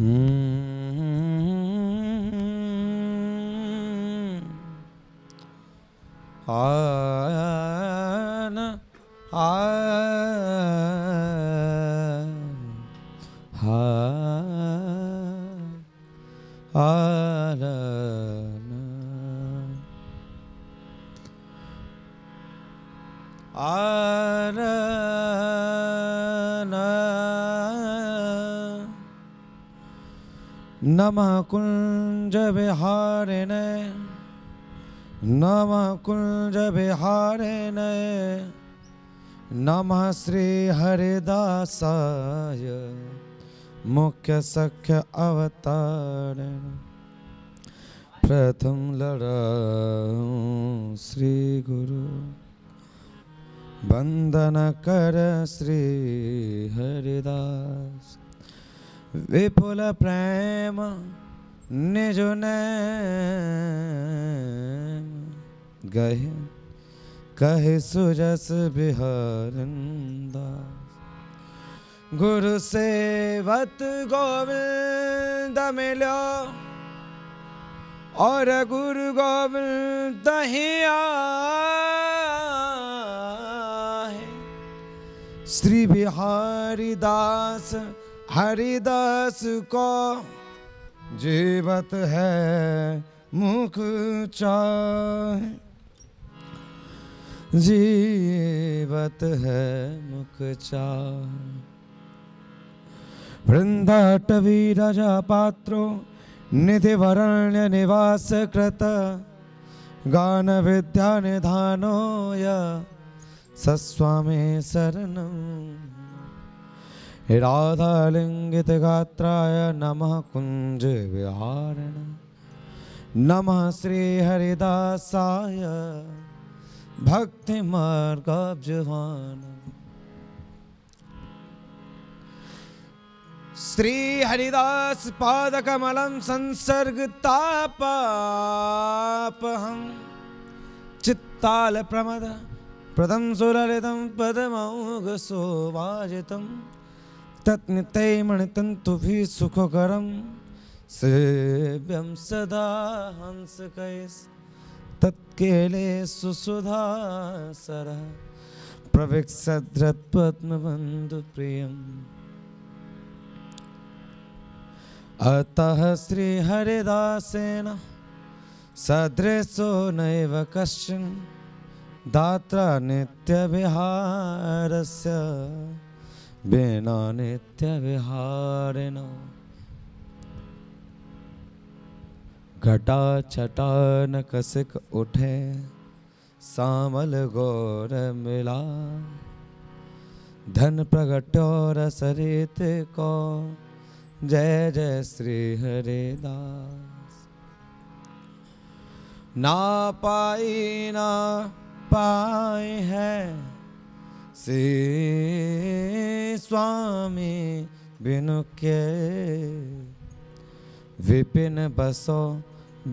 Mm-hmm. Ah. नमः कुञ्जविहारिणे नम श्री हरिदास मुख्य सख्य अवतारण प्रथम श्री गुरु वंदन कर श्री हरिदास प्रेम निज ने गह कहे सुजस बिहारंदास गुरु सेवत गोविंद मिलो और गुरु गोविंद श्री बिहारी दास हरिदास को जीवत है मुख चाह जीवत है मुख चाह वृंदाटवी राजा पात्रो निधिवरण्य निवास कृत गान विद्या निधानो या सस्वामे शरणम नम राधालिङ्गितगात्राय नमः कुञ्जविहारण नमः श्रीहरिदासाय भक्तिमार्गाब्जवान् श्रीहरिदासपादकमलं संसर्गतापापहं प्रदम प्रदं सुललितं सोवाजित तत्नितैमणितन्तुभिः सुखकरं सेव्यं सदा हंसकैस्तत्केलेषु सुधासरः प्रविक्सद्रत्पद्मबन्धुप्रियम् अतः श्रीहरिदासेन सदृशो नैव कश्चन दात्रा नित्यविहारस्य बिना नित्य विहारिणा घटा चटा न कसिक उठे सामल गौर मिला धन प्रगट और सरित को जय जय श्री हरिदास ना पाई ना पाई है से स्वामी बिनु के विपिन बसो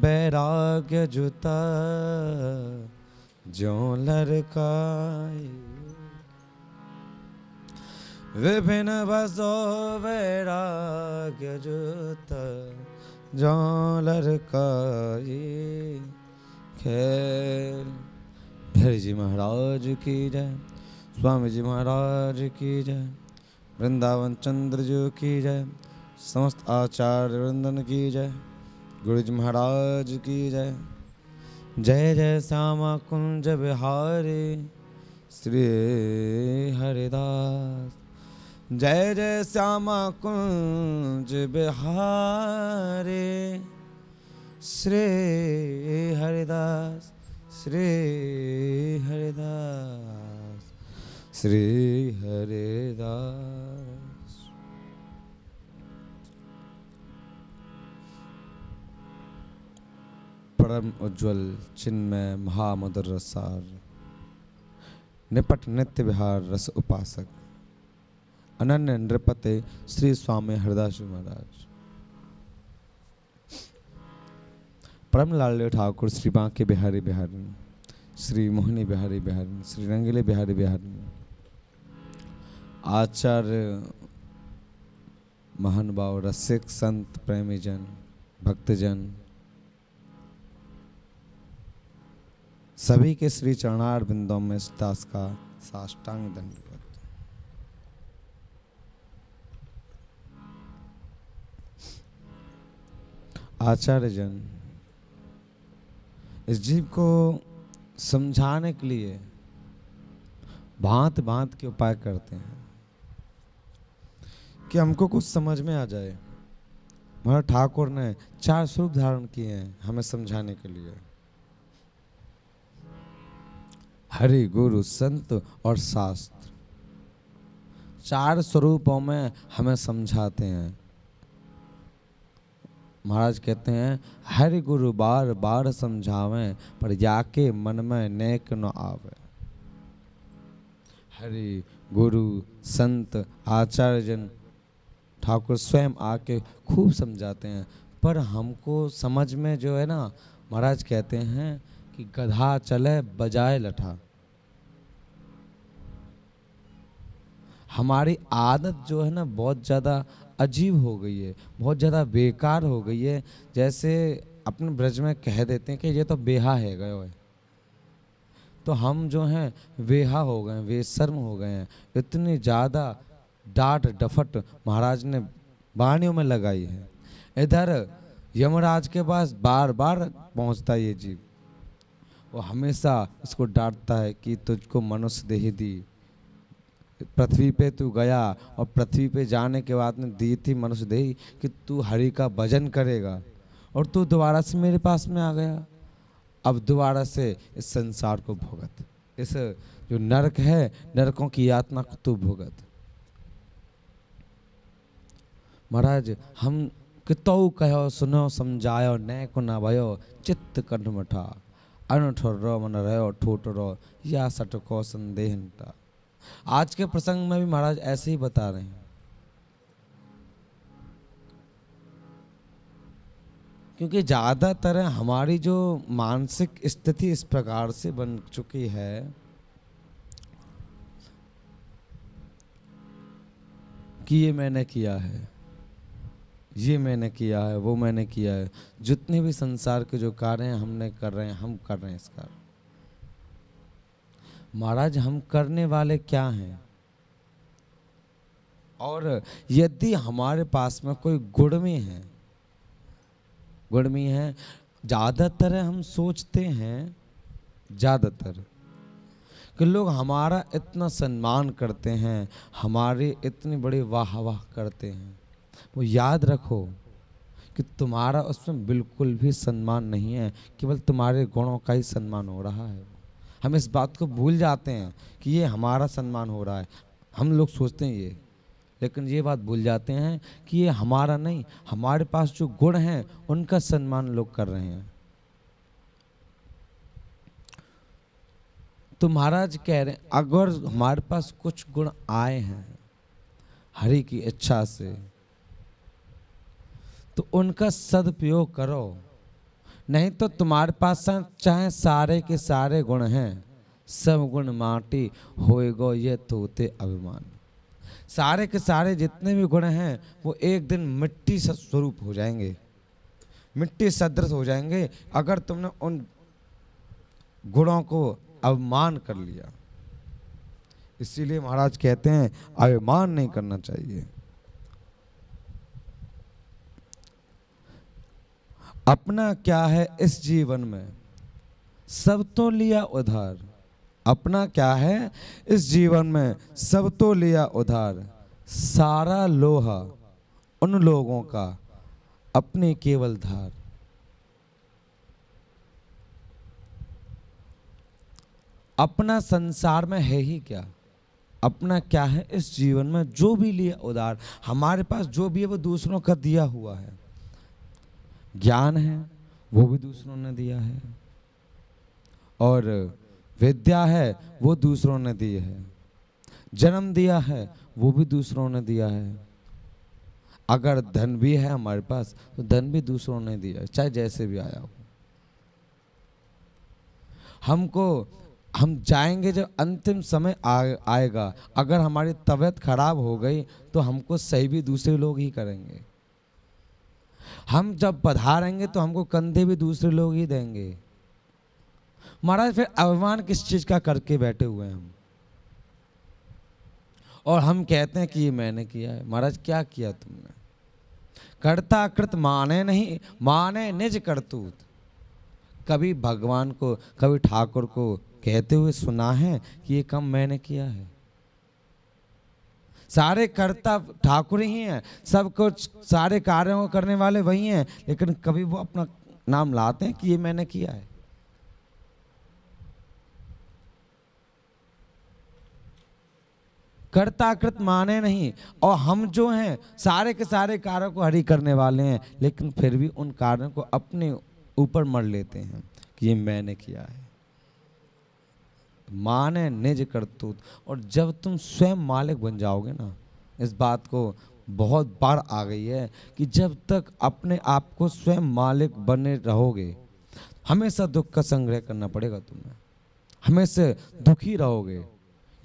बैराग्य जुता जो लड़का विभिन्न बसो वैराग्य जुता जो लड़का खेल फिर जी महाराज की जय स्वामी जी महाराज की जय वृंदावन चंद्र जी की जय समस्त आचार्य वृंदन की जय गुरु जी महाराज की जय जय जय श्यामा कुंज बिहारी श्री हरिदास जय जय श्यामा कुंज बिहारी श्री हरिदास श्री हरिदास श्री दास परम उज्ज्वल चिन्मय महामदर रसार निपट नित्य विहार रस उपासक अनन्य नृपते श्री स्वामी हरदास महाराज परम लाल ठाकुर श्री बांके बिहारी बिहारी श्री मोहिनी बिहारी बिहारी श्री रंगीले बिहारी बिहारी आचार्य महानुभाव रसिक संत प्रेमीजन भक्तजन सभी के श्री चरणार बिंदों में दास का साष्टांग दंड आचार्य जन इस जीव को समझाने के लिए भांत भांत के उपाय करते हैं कि हमको कुछ समझ में आ जाए महाराज ठाकुर ने चार स्वरूप धारण किए हैं हमें समझाने के लिए हरि गुरु संत और शास्त्र चार स्वरूपों में हमें समझाते हैं महाराज कहते हैं हरि गुरु बार बार समझावें पर जाके मन में नेक न आवे हरि गुरु संत आचार्य जन ठाकुर स्वयं आके खूब समझाते हैं पर हमको समझ में जो है ना महाराज कहते हैं कि गधा चले बजाए लठा हमारी आदत जो है ना बहुत ज़्यादा अजीब हो गई है बहुत ज़्यादा बेकार हो गई है जैसे अपने ब्रज में कह देते हैं कि ये तो बेहा है गए है तो हम जो हैं वेहा हो गए हैं हो गए हैं इतनी ज़्यादा डाट डफट महाराज ने वाणियों में लगाई है इधर यमराज के पास बार बार पहुंचता है ये जीव वो हमेशा इसको डांटता है कि तुझको मनुष्य दे दी पृथ्वी पे तू गया और पृथ्वी पे जाने के बाद में दी थी मनुष्य देही कि तू हरि का भजन करेगा और तू दोबारा से मेरे पास में आ गया अब दोबारा से इस संसार को भोगत इस जो नरक है नरकों की यातना को तू भोगत महाराज हम कितो कहो सुनो समझायो न को ना भयो चित्त कंठ मठा अनठो रो मन रहो ठोट रो या सटको संदेह आज के प्रसंग में भी महाराज ऐसे ही बता रहे हैं क्योंकि ज़्यादातर हमारी जो मानसिक स्थिति इस प्रकार से बन चुकी है कि ये मैंने किया है ये मैंने किया है वो मैंने किया है जितने भी संसार के जो कार्य हैं हमने कर रहे हैं हम कर रहे हैं इस कार्य महाराज हम करने वाले क्या हैं और यदि हमारे पास में कोई गुड़मी है गुड़मी है ज़्यादातर हम सोचते हैं ज़्यादातर कि लोग हमारा इतना सम्मान करते हैं हमारे इतनी बड़ी वाह वाह करते हैं वो याद रखो कि तुम्हारा उसमें बिल्कुल भी सम्मान नहीं है केवल तुम्हारे गुणों का ही सम्मान हो रहा है हम इस बात को भूल जाते हैं कि ये हमारा सम्मान हो रहा है हम लोग सोचते हैं ये लेकिन ये बात भूल जाते हैं कि ये हमारा नहीं हमारे पास जो गुण हैं उनका सम्मान लोग कर रहे हैं तो महाराज कह रहे हैं अगर हमारे पास कुछ गुण आए हैं हरि की इच्छा से तो उनका सदुपयोग करो नहीं तो तुम्हारे पास चाहे सारे के सारे गुण हैं सब गुण माटी होएगो ये तोते तो अभिमान सारे के सारे जितने भी गुण हैं वो एक दिन मिट्टी स्वरूप हो जाएंगे मिट्टी सदृश हो जाएंगे अगर तुमने उन गुणों को अवमान कर लिया इसीलिए महाराज कहते हैं अभिमान नहीं करना चाहिए अपना क्या है इस जीवन में सब तो लिया उधार अपना क्या है इस जीवन में सब तो लिया उधार सारा लोहा उन लोगों का अपने केवल धार अपना संसार में है ही क्या अपना क्या है इस जीवन में जो भी लिया उधार हमारे पास जो भी है वो दूसरों का दिया हुआ है ज्ञान है वो भी दूसरों ने दिया है और विद्या है वो दूसरों ने दी है जन्म दिया है वो भी दूसरों ने दिया है अगर धन भी है हमारे पास तो धन भी दूसरों ने दिया है चाहे जैसे भी आया हो हमको हम जाएंगे जब अंतिम समय आ, आएगा अगर हमारी तबीयत खराब हो गई तो हमको सही भी दूसरे लोग ही करेंगे हम जब पधारेंगे तो हमको कंधे भी दूसरे लोग ही देंगे महाराज फिर अवमान किस चीज़ का करके बैठे हुए हैं हम और हम कहते हैं कि ये मैंने किया है महाराज क्या किया तुमने करता कृत माने नहीं माने निज करतूत कभी भगवान को कभी ठाकुर को कहते हुए सुना है कि ये कम मैंने किया है सारे कर्ता ठाकुर ही हैं सब कुछ सारे कार्यों को करने वाले वही हैं लेकिन कभी वो अपना नाम लाते हैं कि ये मैंने किया है कर्ताकृत माने नहीं और हम जो हैं सारे के सारे कार्यों को हरी करने वाले हैं लेकिन फिर भी उन कार्यों को अपने ऊपर मर लेते हैं कि ये मैंने किया है माने निज करतूत और जब तुम स्वयं मालिक बन जाओगे ना इस बात को बहुत बार आ गई है कि जब तक अपने आप को स्वयं मालिक बने रहोगे हमेशा दुख का संग्रह करना पड़ेगा तुम्हें हमेशा दुखी रहोगे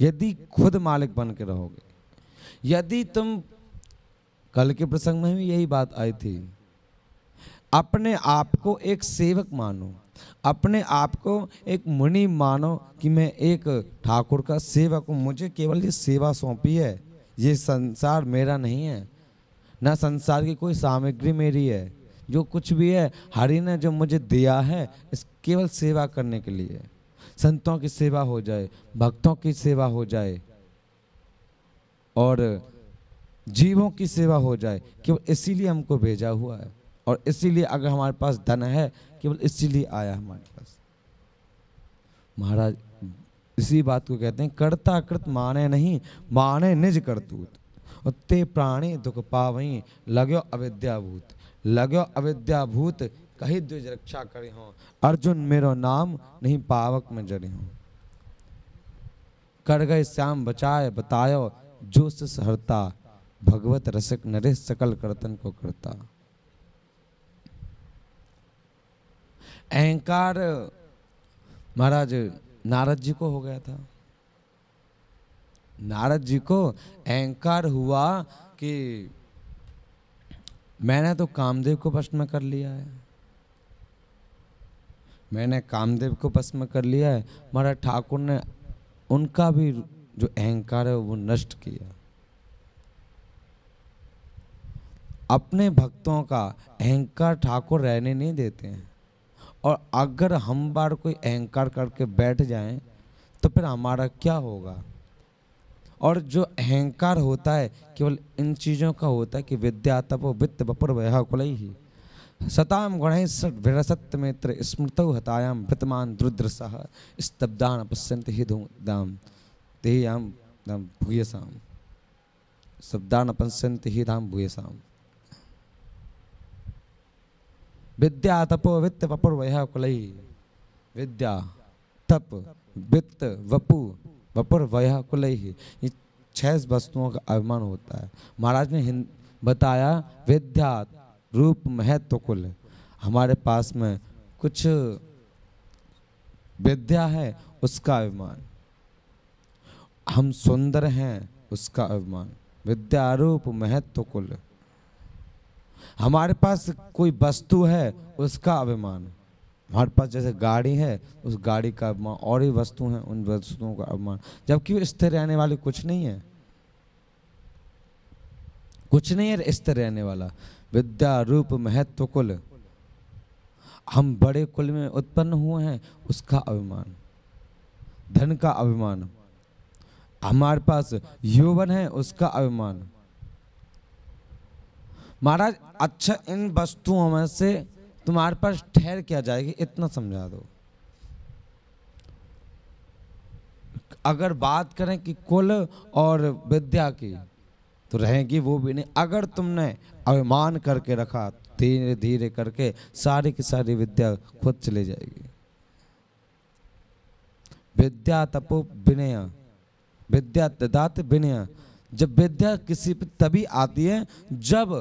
यदि खुद मालिक बन के रहोगे यदि तुम कल के प्रसंग में भी यही बात आई थी अपने आप को एक सेवक मानो अपने आप को एक मुनि मानो कि मैं एक ठाकुर का सेवक हूँ मुझे केवल ये सेवा सौंपी है ये संसार मेरा नहीं है ना संसार की कोई सामग्री मेरी है जो कुछ भी है हरि ने जो मुझे दिया है इस केवल सेवा करने के लिए संतों की सेवा हो जाए भक्तों की सेवा हो जाए और जीवों की सेवा हो जाए केवल इसीलिए हमको भेजा हुआ है और इसीलिए अगर हमारे पास धन है केवल इसीलिए आया हमारे पास महाराज इसी बात को कहते हैं कर्ता कृत माने नहीं माने निज करतूत ते प्राणी दुख पावई लगो अविद्याभूत लगो अविद्याभूत कही द्विज रक्षा करे हो अर्जुन मेरो नाम नहीं पावक में जड़े हो कर गए श्याम बचाए बतायो जो हरता भगवत रसक नरेश सकल करतन को करता अहंकार महाराज नारद जी को हो गया था नारद जी को अहंकार हुआ कि मैंने तो कामदेव को भस्म कर लिया है मैंने कामदेव को भस्म कर लिया है महाराज ठाकुर ने उनका भी जो अहंकार है वो नष्ट किया अपने भक्तों का अहंकार ठाकुर रहने नहीं देते हैं और अगर हम बार कोई अहंकार करके बैठ जाएं तो फिर हमारा क्या होगा और जो अहंकार होता है केवल इन चीज़ों का होता है कि विद्या तप वित्त बपुर वह कुल ही सताम गणेश विरसत मित्र स्मृत हतायाम वृतमान रुद्र सह स्तब्धान पश्यंत ही दाम तेयाम दाम भूयसाम शब्दान पश्यंत ही धाम भूयसाम विद्या तप वित्त वह कुलई विद्या तप वित्त वपु वह कुलई ये छह वस्तुओं का अभिमान होता है महाराज ने बताया विद्या रूप महत्व कुल हमारे पास में कुछ विद्या है उसका अभिमान हम सुंदर हैं उसका अभिमान विद्यारूप महत्व कुल हमारे पास कोई वस्तु है उसका अभिमान हमारे पास जैसे गाड़ी है उस गाड़ी का अभिमान और ही वस्तु हैं उन वस्तुओं का अभिमान जबकि स्थिर रहने वाले कुछ नहीं है कुछ नहीं है स्थिर रहने वाला विद्या रूप महत्व कुल हम बड़े कुल में उत्पन्न हुए हैं उसका अभिमान धन का अभिमान हमारे पास यौवन है उसका अभिमान महाराज अच्छा इन वस्तुओं में से तुम्हारे पास ठहर क्या जाएगी इतना समझा दो अगर बात करें कि कुल और विद्या की तो रहेगी वो भी नहीं अगर तुमने अभिमान करके रखा धीरे धीरे करके सारी की सारी विद्या खुद चली जाएगी विद्या तपो विनय विद्या तदात विनय जब विद्या किसी पर तभी आती है जब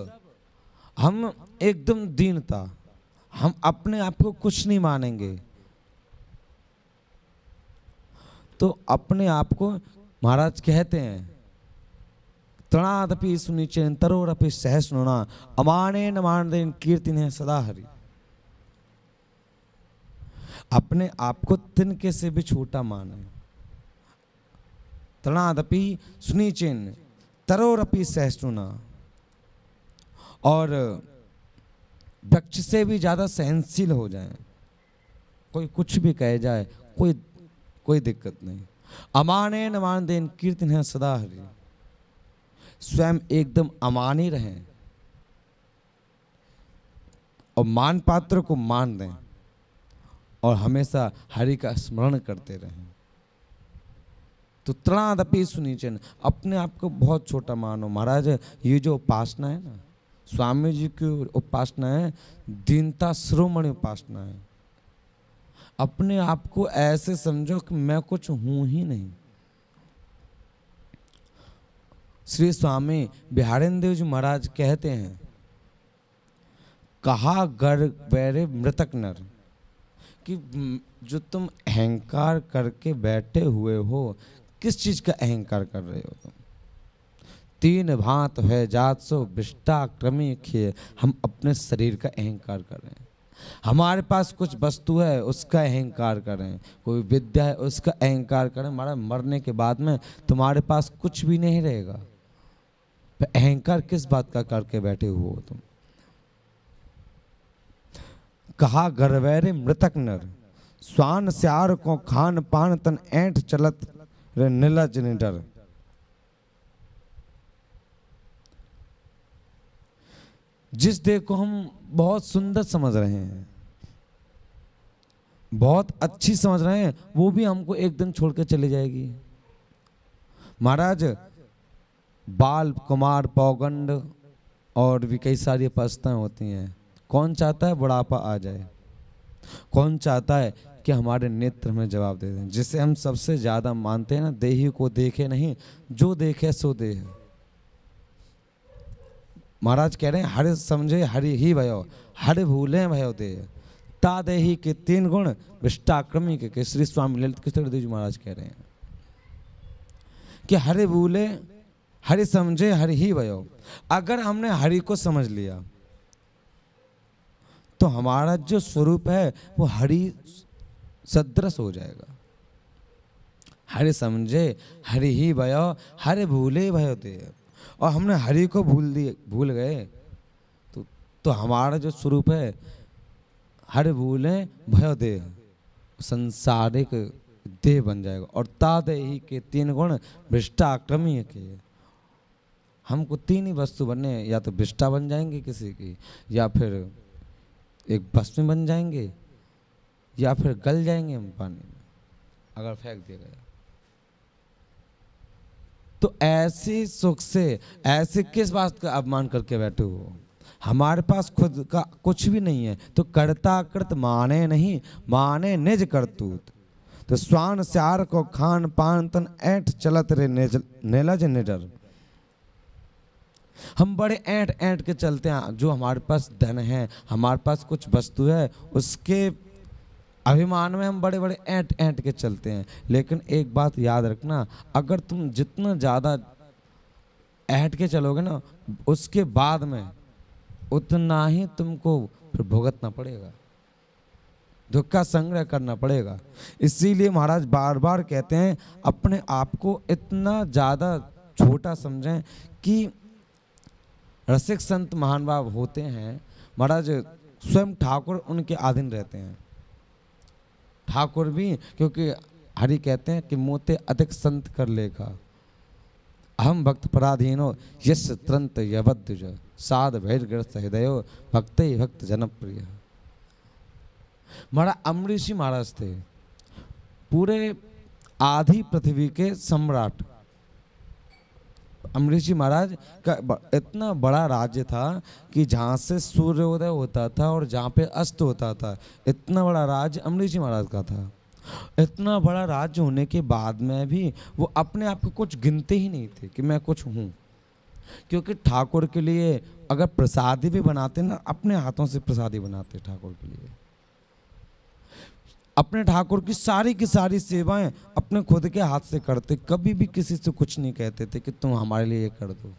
हम एकदम दीनता हम अपने आप को कुछ नहीं मानेंगे तो अपने आप को महाराज कहते हैं तृणादपि सुनिचन तरोरपि सहस्नुणा अमाने न मान दे कीर्तिन है सदा हरि अपने आप को तिनके से भी छोटा माने तृणादपि सुनिचन तरोरपि सहस्नुणा और वृक्ष से भी ज़्यादा सहनशील हो जाए कोई कुछ भी कह जाए कोई कोई दिक्कत नहीं अमाने नमान देन कीर्तन है सदा हरि स्वयं एकदम अमान ही रहें और मान पात्र को मान दें और हमेशा हरि का स्मरण करते रहें तो तृणादपि सुनिचन अपने आप को बहुत छोटा मानो महाराज ये जो उपासना है ना स्वामी जी की उपासना है दीनता श्रोमणी उपासना है अपने आप को ऐसे समझो कि मैं कुछ हूं ही नहीं श्री स्वामी बिहारेन्द्र देव जी महाराज कहते हैं कहा गर बैरे मृतक नर कि जो तुम अहंकार करके बैठे हुए हो किस चीज़ का अहंकार कर रहे हो तुम तीन भात है जात सो विष्टा क्रमी खे हम अपने शरीर का अहंकार कर रहे हैं हमारे पास कुछ वस्तु है उसका अहंकार करें कोई विद्या है उसका अहंकार करें हमारा मरने के बाद में तुम्हारे पास कुछ भी नहीं रहेगा अहंकार किस बात का करके बैठे हुए हो तुम कहा गर्वैरे मृतक नर स्वान स्यार को खान पान तन ऐंठ चलत रे निलज निडर जिस देह को हम बहुत सुंदर समझ रहे हैं बहुत अच्छी समझ रहे हैं वो भी हमको एक दिन छोड़कर चले जाएगी महाराज बाल कुमार पौगंड और भी कई सारी अवस्थाएं होती हैं कौन चाहता है बुढ़ापा आ जाए कौन चाहता है कि हमारे नेत्र हमें जवाब दे दें जिसे हम सबसे ज़्यादा मानते हैं ना देही को देखे नहीं जो देखे सो देह महाराज कह रहे हैं हर समझे हरि ही भयो हर भूले भयो ते तादेही के तीन गुण विष्टाक्रमी के, के श्री स्वामी ललित किशोर देव जी महाराज कह रहे हैं कि हरे भूले हरि समझे हरि ही भयो अगर हमने हरि को समझ लिया तो हमारा जो स्वरूप है वो हरि सदृश हो जाएगा हरि समझे हरि ही भयो हरे भूले भयो ते और हमने हरि को भूल दिए भूल गए तो तो हमारा जो स्वरूप है हर भूलें भय दे संसारिक देह बन जाएगा और तादेही के तीन गुण भ्रष्टाक्रमी के हमको तीन ही वस्तु बनने या तो भ्रष्टा बन जाएंगे किसी की या फिर एक भस्म बन जाएंगे या फिर गल जाएंगे हम पानी में अगर फेंक दिया गया तो ऐसी सुख से ऐसे किस बात का अपमान करके बैठे हो हमारे पास खुद का कुछ भी नहीं है तो कर्ता कृत माने नहीं माने निज करतूत तो स्वान स्यार को खान पान तन ऐठ चलत रे निलज निडर हम बड़े ऐठ ऐठ के चलते हैं जो हमारे पास धन है हमारे पास कुछ वस्तु है उसके अभिमान में हम बड़े बड़े ऐंट ऐंट के चलते हैं लेकिन एक बात याद रखना अगर तुम जितना ज़्यादा ऐंट के चलोगे ना उसके बाद में उतना ही तुमको फिर भुगतना पड़ेगा दुख का संग्रह करना पड़ेगा इसीलिए महाराज बार बार कहते हैं अपने आप को इतना ज़्यादा छोटा समझें कि रसिक संत महानुभाव होते हैं महाराज स्वयं ठाकुर उनके आधीन रहते हैं ठाकुर भी क्योंकि हरि कहते हैं कि मोते अधिक संत कर लेखा अहम भक्त पराधीनो यश त्रंत यवद्वज साध भैरग्रस्त हृदय भक्त ही भक्त जनप्रिय महाराज अमृषि महाराज थे पूरे आधी पृथ्वी के सम्राट अमरीश जी महाराज का इतना बड़ा राज्य था कि जहाँ से सूर्योदय होता था और जहाँ पे अस्त होता था इतना बड़ा राज्य अमरीश जी महाराज का था इतना बड़ा राज्य होने के बाद में भी वो अपने आप को कुछ गिनते ही नहीं थे कि मैं कुछ हूँ क्योंकि ठाकुर के लिए अगर प्रसादी भी बनाते ना अपने हाथों से प्रसादी बनाते ठाकुर के लिए अपने ठाकुर की सारी की सारी सेवाएं अपने खुद के हाथ से करते कभी भी किसी से कुछ नहीं कहते थे कि तुम हमारे लिए ये कर दो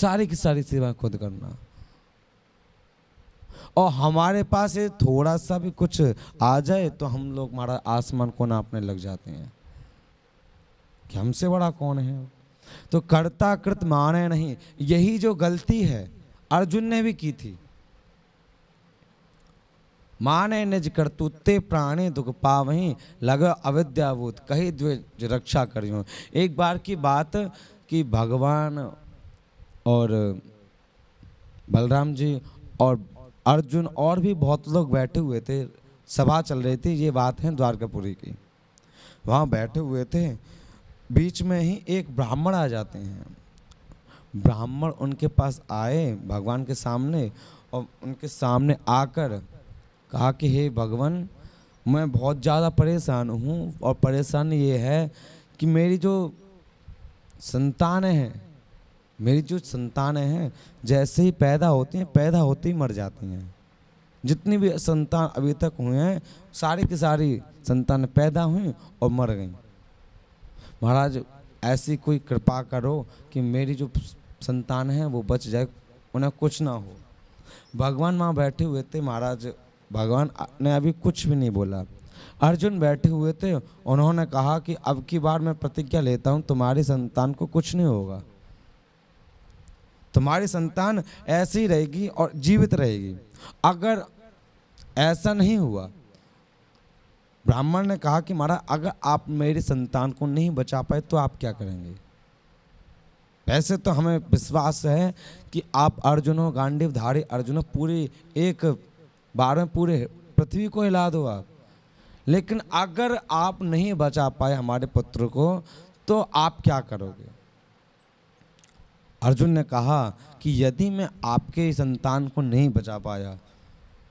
सारी की सारी सेवाएं खुद करना और हमारे पास ये थोड़ा सा भी कुछ आ जाए तो हम लोग हमारा आसमान को नापने लग जाते हैं कि हमसे बड़ा कौन है तो कर्ता कृत माने नहीं यही जो गलती है अर्जुन ने भी की थी माने निज करतूते प्राणी दुख पावही लग अविद्याभूत कही द्विज रक्षा करियो एक बार की बात कि भगवान और बलराम जी और अर्जुन और भी बहुत लोग बैठे हुए थे सभा चल रही थी ये बात है द्वारकापुरी की वहाँ बैठे हुए थे बीच में ही एक ब्राह्मण आ जाते हैं ब्राह्मण उनके पास आए भगवान के सामने और उनके सामने आकर कहा कि हे भगवान मैं बहुत ज़्यादा परेशान हूँ और परेशान ये है कि मेरी जो संतान है मेरी जो संतान हैं जैसे ही पैदा होती हैं पैदा होते ही मर जाती हैं जितनी भी संतान अभी तक हुए हैं सारी की सारी संतान पैदा हुई और मर गई महाराज ऐसी कोई कृपा करो कि मेरी जो संतान है वो बच जाए उन्हें कुछ ना हो भगवान वहाँ बैठे हुए थे महाराज भगवान ने अभी कुछ भी नहीं बोला अर्जुन बैठे हुए थे उन्होंने कहा कि अब की बार मैं प्रतिज्ञा लेता हूँ तुम्हारी संतान को कुछ नहीं होगा तुम्हारी संतान ऐसी रहेगी और जीवित रहेगी अगर ऐसा नहीं हुआ ब्राह्मण ने कहा कि महाराज अगर आप मेरी संतान को नहीं बचा पाए तो आप क्या करेंगे वैसे तो हमें विश्वास है कि आप अर्जुनों गांडीवधारी अर्जुनों पूरी एक बारह पूरे पृथ्वी को हिला दो आप लेकिन अगर आप नहीं बचा पाए हमारे पुत्र को तो आप क्या करोगे अर्जुन ने कहा कि यदि मैं आपके संतान को नहीं बचा पाया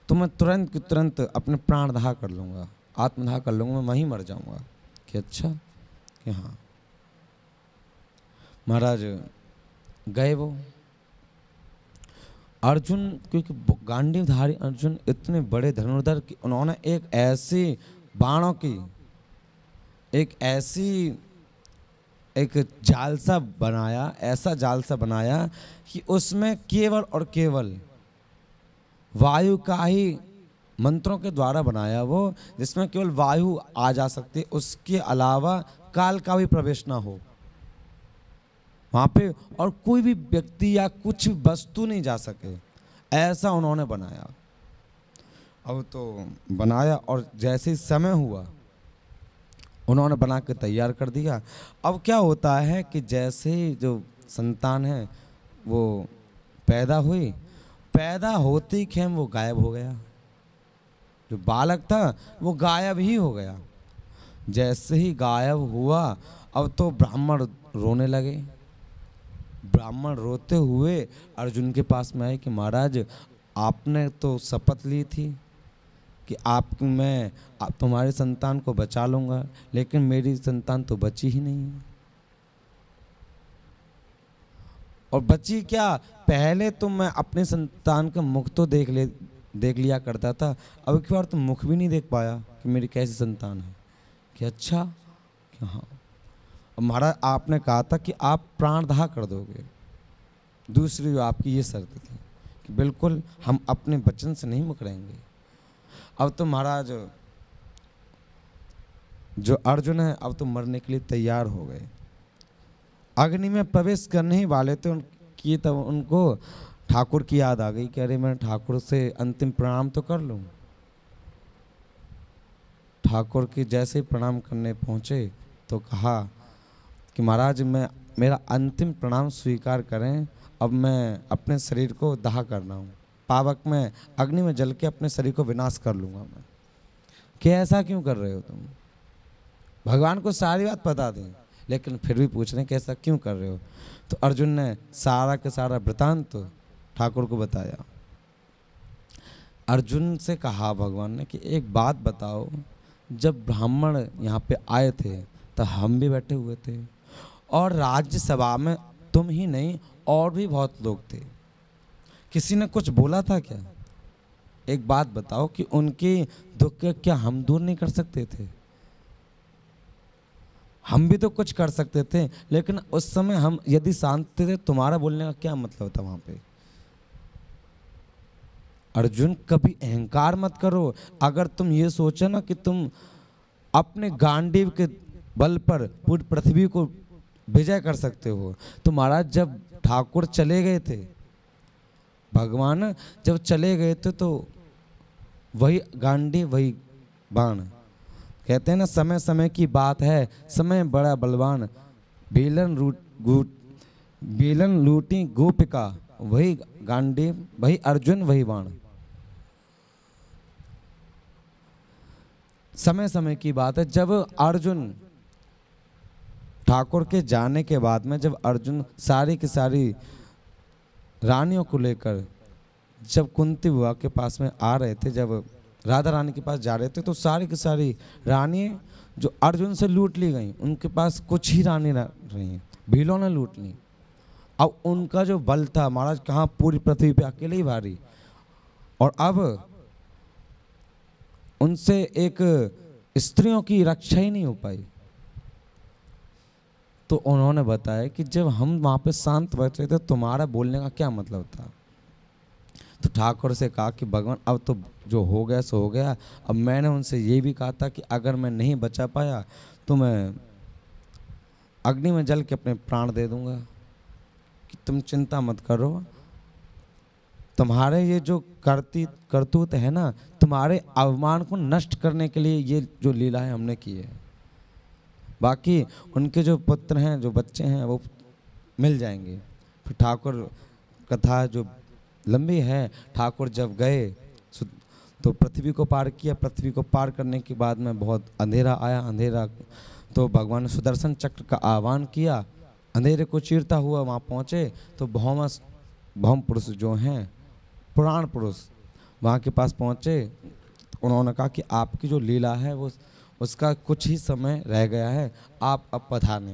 तो मैं तुरंत की तुरंत अपने प्राण दाह कर लूँगा आत्मदाह कर लूँगा मैं वहीं मर जाऊँगा कि अच्छा कि हाँ महाराज गए वो अर्जुन क्योंकि गांडीवधारी अर्जुन इतने बड़े धनुर्धर कि उन्होंने एक ऐसी बाणों की एक ऐसी एक जालसा बनाया ऐसा जालसा बनाया कि उसमें केवल और केवल वायु का ही मंत्रों के द्वारा बनाया वो जिसमें केवल वायु आ जा सकती उसके अलावा काल का भी प्रवेश ना हो वहाँ पे और कोई भी व्यक्ति या कुछ वस्तु नहीं जा सके ऐसा उन्होंने बनाया अब तो बनाया और जैसे समय हुआ उन्होंने बना के तैयार कर दिया अब क्या होता है कि जैसे जो संतान है वो पैदा हुई पैदा होते खेम वो गायब हो गया जो बालक था वो गायब ही हो गया जैसे ही गायब हुआ अब तो ब्राह्मण रोने लगे ब्राह्मण रोते हुए अर्जुन के पास में आए कि महाराज आपने तो शपथ ली थी कि आप मैं आप तुम्हारे संतान को बचा लूँगा लेकिन मेरी संतान तो बची ही नहीं है और बची क्या पहले तो मैं अपने संतान का मुख तो देख ले देख लिया करता था अब एक बार तो मुख भी नहीं देख पाया कि मेरी कैसी संतान है कि अच्छा कि हाँ महाराज आपने कहा था कि आप प्राणदाह कर दोगे दूसरी आपकी ये शर्त थी कि बिल्कुल हम अपने वचन से नहीं मुकरेंगे अब तो महाराज जो अर्जुन है अब तो मरने के लिए तैयार हो गए अग्नि में प्रवेश करने ही वाले थे उनकी तब तो उनको ठाकुर की याद आ गई कि अरे मैं ठाकुर से अंतिम प्रणाम तो कर लूँ ठाकुर के जैसे प्रणाम करने पहुँचे तो कहा कि महाराज मैं मेरा अंतिम प्रणाम स्वीकार करें अब मैं अपने शरीर को दाह करना हूँ पावक में अग्नि में जल के अपने शरीर को विनाश कर लूँगा मैं कि ऐसा क्यों कर रहे हो तुम भगवान को सारी बात बता दें लेकिन फिर भी पूछ रहे कि ऐसा क्यों कर रहे हो तो अर्जुन ने सारा का सारा वृतांत ठाकुर को बताया अर्जुन से कहा भगवान ने कि एक बात बताओ जब ब्राह्मण यहाँ पे आए थे तो हम भी बैठे हुए थे और राज्यसभा में तुम ही नहीं और भी बहुत लोग थे किसी ने कुछ बोला था क्या एक बात बताओ कि उनके दुख क्या हम दूर नहीं कर सकते थे हम भी तो कुछ कर सकते थे लेकिन उस समय हम यदि शांत थे तो तुम्हारा बोलने का क्या मतलब था वहां पे अर्जुन कभी अहंकार मत करो अगर तुम ये सोचो ना कि तुम अपने गांडीव के बल पर पूरी पृथ्वी को विजय कर सकते हो तो महाराज जब ठाकुर चले गए थे भगवान जब चले गए थे तो वही गांडी वही बाण कहते हैं ना समय समय की बात है समय बड़ा बलवान बेलन रूट गुट बेलन लूटी गोपिका वही गांडी वही अर्जुन वही बाण समय समय की बात है जब अर्जुन ठाकुर के जाने के बाद में जब अर्जुन सारी की सारी रानियों को लेकर जब कुंती बुआ के पास में आ रहे थे जब राधा रानी के पास जा रहे थे तो सारी की सारी रानी जो अर्जुन से लूट ली गई उनके पास कुछ ही रानी रही भीलों ने लूट ली अब उनका जो बल था महाराज कहाँ पूरी पृथ्वी पे अकेले ही भारी और अब उनसे एक स्त्रियों की रक्षा ही नहीं हो पाई तो उन्होंने बताया कि जब हम वहाँ पे शांत रहे थे तुम्हारा बोलने का क्या मतलब था तो ठाकुर से कहा कि भगवान अब तो जो हो गया सो हो गया अब मैंने उनसे ये भी कहा था कि अगर मैं नहीं बचा पाया तो मैं अग्नि में जल के अपने प्राण दे दूँगा कि तुम चिंता मत करो तुम्हारे ये जो करती करतूत है ना तुम्हारे अवमान को नष्ट करने के लिए ये जो लीलाएं हमने की है बाकी उनके जो पुत्र हैं जो बच्चे हैं वो मिल जाएंगे फिर ठाकुर कथा जो लंबी है ठाकुर जब गए तो पृथ्वी को पार किया पृथ्वी को पार करने के बाद में बहुत अंधेरा आया अंधेरा तो भगवान ने सुदर्शन चक्र का आह्वान किया अंधेरे को चीरता हुआ वहाँ पहुँचे तो भौम भौम पुरुष जो हैं पुराण पुरुष वहाँ के पास पहुँचे उन्होंने कहा कि आपकी जो लीला है वो उसका कुछ ही समय रह गया है आप अब पधारें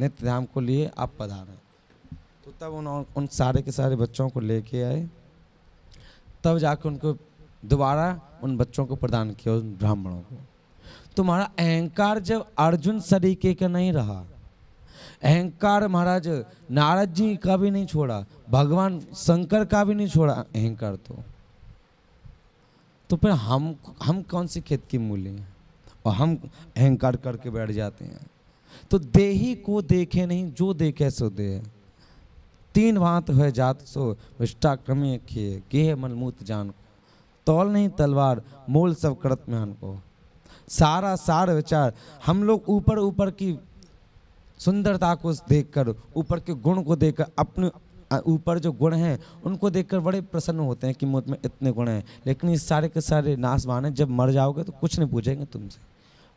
नित्य धाम को लिए आप पधारें तो तब उन उन सारे के सारे बच्चों को लेके आए तब जाके उनको दोबारा उन बच्चों को प्रदान किया उन ब्राह्मणों को तुम्हारा अहंकार जब अर्जुन सरीके का नहीं रहा अहंकार महाराज नारद जी का भी नहीं छोड़ा भगवान शंकर का भी नहीं छोड़ा अहंकार तो तो फिर हम हम कौन सी खेत की मूली हैं और हम अहंकार करके बैठ जाते हैं तो देही को देखे नहीं जो देखे सो दे तीन भात है जात सो विष्टा क्रमे खिए गेह मलमूत जान को तौल नहीं तलवार मोल सब करत मान को सारा सार विचार हम लोग ऊपर ऊपर की सुंदरता को देखकर ऊपर के गुण को देखकर अपने ऊपर जो गुण हैं उनको देखकर बड़े प्रसन्न होते हैं कि मुझ में इतने गुण हैं लेकिन ये सारे के सारे नासवान हैं जब मर जाओगे तो कुछ नहीं पूछेंगे तुमसे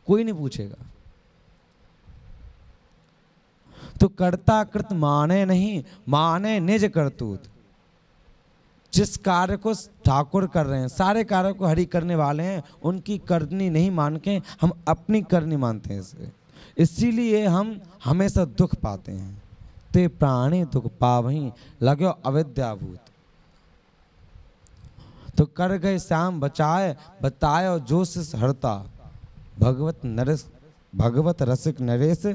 कोई नहीं पूछेगा तो कर्ता कृत माने नहीं माने निज करतूत जिस कार्य को ठाकुर कर रहे हैं सारे कार्य को हरि करने वाले हैं उनकी करनी नहीं मान के हम अपनी करनी मानते हैं इसे इसीलिए हम हमेशा दुख पाते हैं ते प्राणी दुख पावही लगे अविद्याभूत तो कर गए श्याम बचाए बताए और जोश हरता भगवत नरस भगवत रसिक नरेश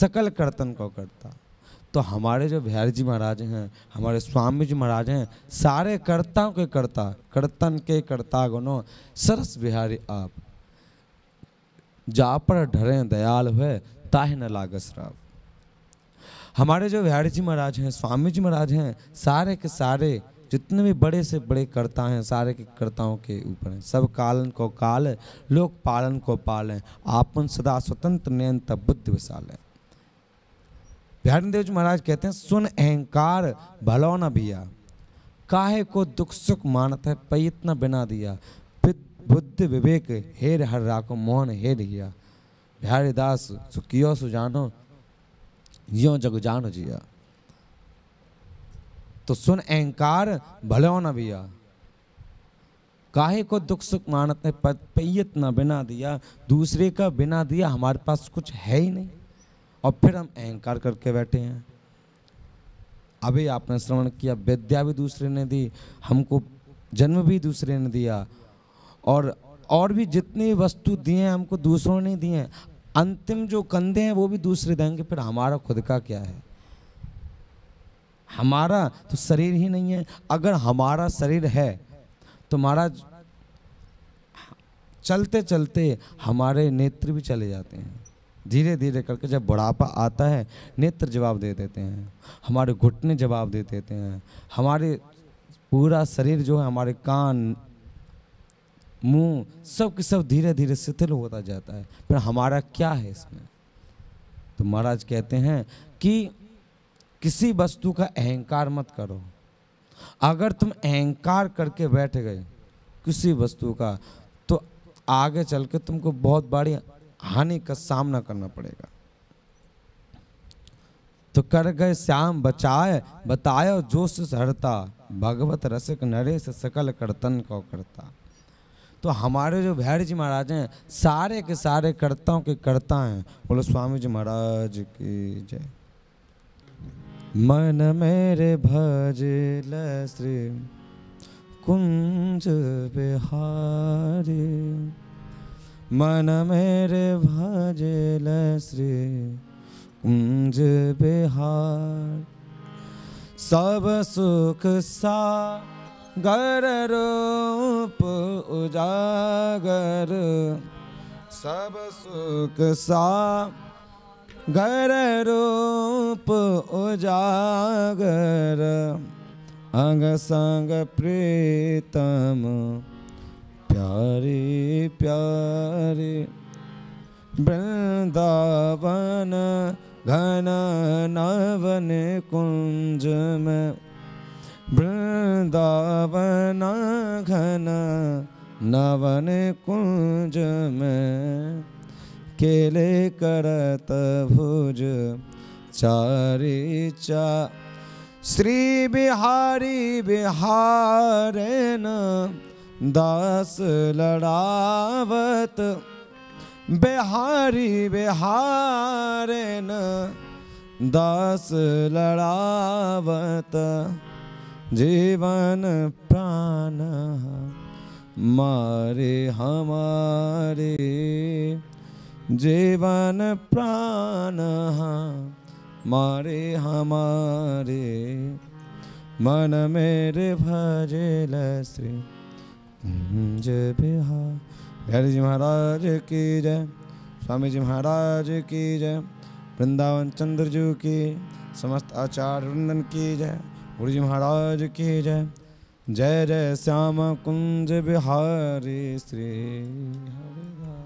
सकल कर्तन को करता तो हमारे जो बिहार जी महाराज हैं हमारे स्वामी जी महाराज हैं सारे कर्ताओं के कर्ता कर्तन के कर्ता गुनो सरस बिहारी आप जा पर ढरे दयाल हुए ताहे न लागस राव हमारे जो बिहारी जी महाराज हैं स्वामी जी महाराज हैं सारे के सारे जितने भी बड़े से बड़े कर्ता हैं सारे के कर्ताओं के ऊपर हैं सब कालन को काल लोक पालन को पाल आपन सदा स्वतंत्र नियंत बुद्ध विशाल है बिहारी देव जी महाराज कहते हैं सुन अहंकार भलो न भिया काहे को दुख सुख मानत है इतना बिना दिया बुद्ध विवेक हेर हर राखो मोहन हेर दिया बिहारी दास सुखियो सुजानो यो जग जानो जिया तो सुन अहंकार भले हो ना भैया काहे को दुख सुख मानत ने पैयत ना बिना दिया दूसरे का बिना दिया हमारे पास कुछ है ही नहीं और फिर हम अहंकार करके बैठे हैं अभी आपने श्रवण किया विद्या भी दूसरे ने दी हमको जन्म भी दूसरे ने दिया और और भी जितनी वस्तु दिए हैं हमको दूसरों ने दिए हैं अंतिम जो कंधे हैं वो भी दूसरे देंगे फिर हमारा खुद का क्या है हमारा तो शरीर ही नहीं है अगर हमारा शरीर है तो महाराज चलते चलते हमारे नेत्र भी चले जाते हैं धीरे धीरे करके जब बुढ़ापा आता है नेत्र जवाब दे देते हैं हमारे घुटने जवाब दे देते हैं हमारे पूरा शरीर जो है हमारे कान मुंह सब के सब धीरे धीरे शिथिल होता जाता है पर हमारा क्या है इसमें तो महाराज कहते हैं कि किसी वस्तु का अहंकार मत करो अगर तुम अहंकार करके बैठ गए किसी वस्तु का तो आगे चल के तुमको बहुत बड़ी हानि का सामना करना पड़ेगा तो कर गए श्याम बचाए बताए जोश हरता भगवत रसिक नरेश सकल करतन को करता तो हमारे जो भैर जी महाराज हैं सारे के सारे कर्ताओं के कर्ता हैं बोलो स्वामी जी महाराज की जय मन मेरे भज लश्री कुंज बिहारी मन मेरे भज लश्री कुंज बिहार सब सुख सा गर रूप उजागर सब सुख सा घर रूप उजागर अंग संग प्रीतम प्यारी प्यारी वृंदावन घन नवन कुंज में वृंदावन घन नवन कुंज में केले करत भुज चारिचा श्री बिहारी बिहारेन दास लड़ावत बिहारी बिहारेन दास लड़ावत जीवन प्राण मारे हमारे जीवन प्राण हाँ, मारे हमारे मन मेरे भजे श्री जय बिहार हरि जी महाराज की जय स्वामी जी महाराज की जय वृंदावन चंद्र जी की समस्त आचार्य वृंदन की जय गुरु जी महाराज की जय जय जय श्याम कुंज बिहारी श्री हरिदास